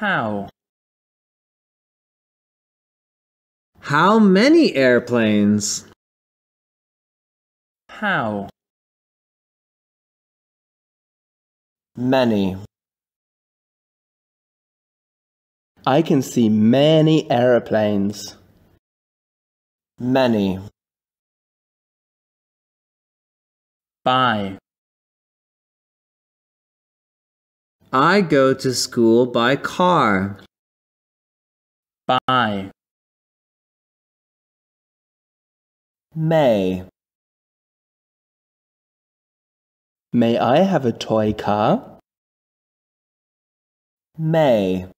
How? How many airplanes? How? Many. I can see many aeroplanes. Many. Bye. I go to school by car. By. May. May I have a toy car? May.